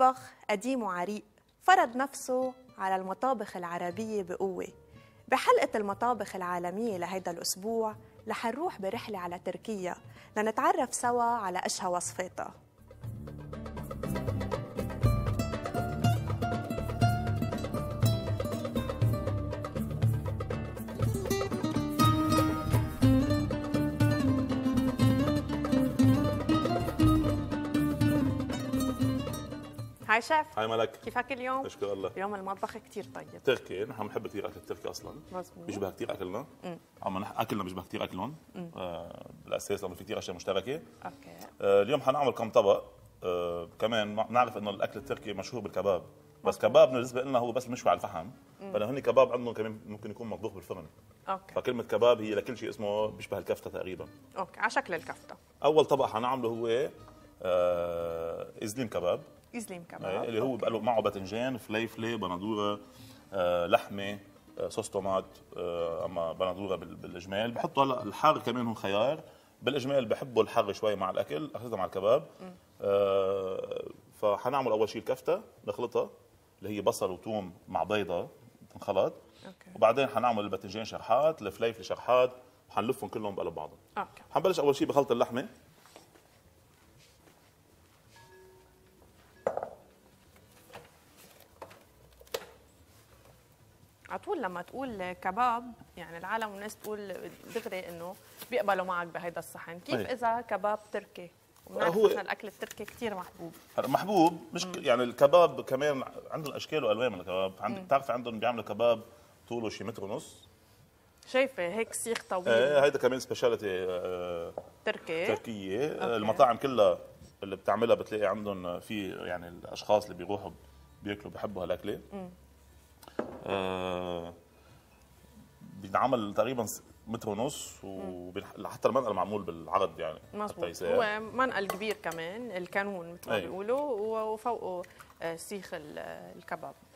مطبخ قديم وعريق فرض نفسه على المطابخ العربية بقوة بحلقة المطابخ العالمية لهيدا الأسبوع رح نروح برحلة على تركيا لنتعرف سوا على أشهى وصفاتها هاي شيف هاي ملك كيفك اليوم؟ اشكر الله اليوم المطبخ كثير طيب تركي نحن بنحب كثير اكل التركي اصلا مظبوط بيشبه كثير اكلنا امم عم اكلنا بيشبه كثير اكلهم آه بالاساس لانه في كثير اشياء مشتركه اوكي آه اليوم حنعمل كم طبق آه كمان نعرف انه الاكل التركي مشهور بالكباب بس كباب بالنسبه لنا هو بس مشوي على الفحم فلانه هن كباب عندهم كمان ممكن يكون مطبوخ بالفرن اوكي فكلمه كباب هي لكل شيء اسمه بيشبه الكفته تقريبا اوكي على شكل الكفته اول طبق حنعمله هو آه ازليم كباب يزلم كمان آه، اللي هو بقى معه باذنجان فليفله بندوره آه، لحمه آه، صوص طماط اما بندوره بالاجمال بحطوا هلا الحار كمان هو خيار بالاجمال بحبوا الحر شوي مع الاكل خاصه مع الكباب فحنعمل اول شيء الكفته نخلطها اللي هي بصل وثوم مع بيضه تنخلط أوكي. وبعدين حنعمل الباذنجان شرحات الفليفله شرحات وحنلفهم كلهم بقلب بعضهم أوكي. حنبلش اول شيء بخلط اللحمه على طول لما تقول كباب يعني العالم والناس تقول دغري انه بيقبلوا معك بهيدا الصحن كيف طيب. اذا كباب تركي هو الاكل التركي كثير محبوب محبوب مش مم. يعني الكباب كمان عندهم اشكال والوان من الكباب عند بتعرف عندهم بيعملوا كباب طوله شي متر ونص شايفه هيك سيخ طويل ايه, إيه، هيدا كمان سبيشاليتي آه، تركي تركيه آه، أوكي. المطاعم كلها اللي بتعملها بتلاقي عندهم في يعني الاشخاص اللي بيروحوا بياكلوا بحبوا هالاكله آه، بينعمل تقريبا متر ونص وحتى المنقل معمول بالعدد يعني مظبوط هو منقل كبير كمان الكانون مثل ما أيوه. بيقولوا وفوقه آه، سيخ الكباب